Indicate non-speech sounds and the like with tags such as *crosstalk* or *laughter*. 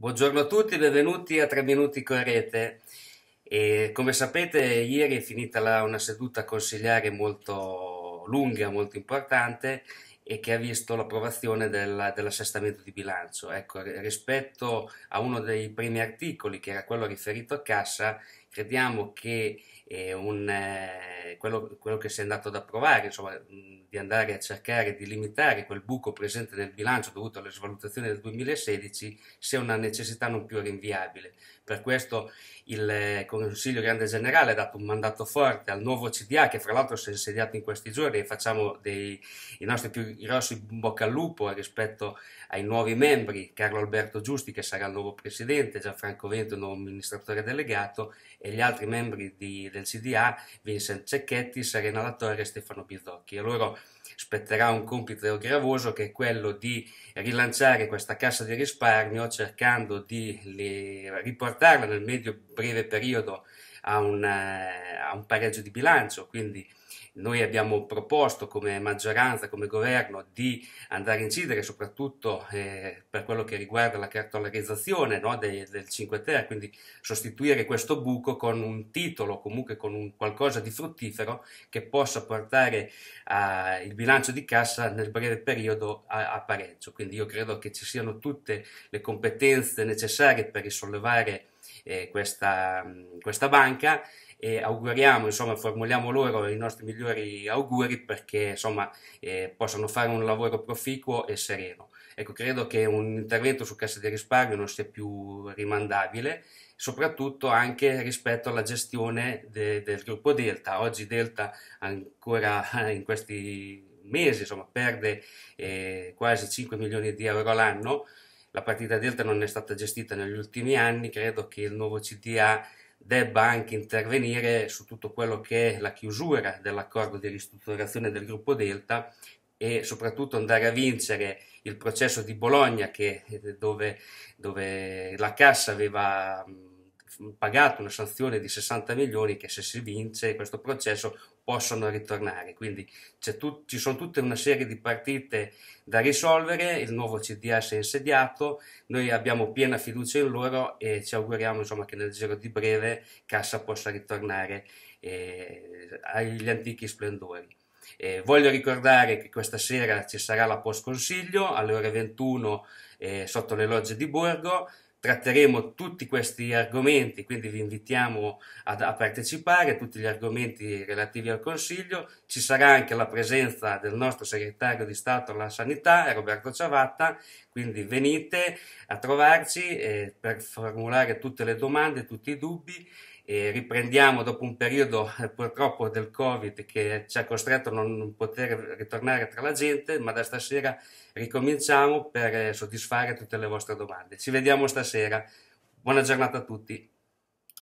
Buongiorno a tutti, benvenuti a 3 Minuti con Rete. E come sapete, ieri è finita la, una seduta consigliare molto lunga, molto importante e che ha visto l'approvazione del, dell'assestamento di bilancio. Ecco, rispetto a uno dei primi articoli, che era quello riferito a cassa, crediamo che eh, un, eh, quello, quello, che si è andato ad approvare, insomma, di andare a cercare di limitare quel buco presente nel bilancio dovuto alle svalutazioni del 2016, sia una necessità non più rinviabile. Per questo il eh, Consiglio Grande Generale ha dato un mandato forte al nuovo CDA, che fra l'altro si è insediato in questi giorni e facciamo dei, i nostri più grosso in bocca al lupo rispetto ai nuovi membri, Carlo Alberto Giusti che sarà il nuovo presidente, Gianfranco Vento il nuovo amministratore delegato e gli altri membri di, del CDA, Vincent Cecchetti, Serena Latorre e Stefano Bizocchi. A loro spetterà un compito gravoso che è quello di rilanciare questa cassa di risparmio cercando di le, riportarla nel medio breve periodo a un, eh, a un pareggio di bilancio, quindi noi abbiamo proposto come maggioranza, come governo, di andare a incidere soprattutto eh, per quello che riguarda la cartolarizzazione no, dei, del 5 Terre, quindi sostituire questo buco con un titolo, comunque con un qualcosa di fruttifero che possa portare eh, il bilancio di cassa nel breve periodo a, a pareggio. Quindi io credo che ci siano tutte le competenze necessarie per risollevare eh, questa, questa banca e auguriamo, insomma, formuliamo loro i nostri migliori auguri perché insomma, eh, possano fare un lavoro proficuo e sereno. Ecco, credo che un intervento su Cassa di risparmio non sia più rimandabile, soprattutto anche rispetto alla gestione de- del gruppo Delta. Oggi Delta ancora *laughs* in questi mesi insomma, perde eh, quasi 5 milioni di euro l'anno. La partita Delta non è stata gestita negli ultimi anni, credo che il nuovo CDA debba anche intervenire su tutto quello che è la chiusura dell'accordo di ristrutturazione del gruppo Delta e soprattutto andare a vincere il processo di Bologna che, eh, dove, dove la Cassa aveva pagato una sanzione di 60 milioni che se si vince questo processo possono ritornare. Quindi tut- ci sono tutta una serie di partite da risolvere, il nuovo CDA si è insediato, noi abbiamo piena fiducia in loro e ci auguriamo insomma, che nel giro di breve Cassa possa ritornare eh, agli antichi splendori. Eh, voglio ricordare che questa sera ci sarà la post consiglio alle ore 21 eh, sotto le logge di Borgo tratteremo tutti questi argomenti, quindi vi invitiamo a, a partecipare a tutti gli argomenti relativi al Consiglio. Ci sarà anche la presenza del nostro segretario di Stato alla Sanità, Roberto Ciavatta, quindi venite a trovarci eh, per formulare tutte le domande, tutti i dubbi e riprendiamo dopo un periodo eh, purtroppo del Covid che ci ha costretto a non poter ritornare tra la gente, ma da stasera ricominciamo per eh, soddisfare tutte le vostre domande. Ci vediamo stasera. Buona giornata a tutti.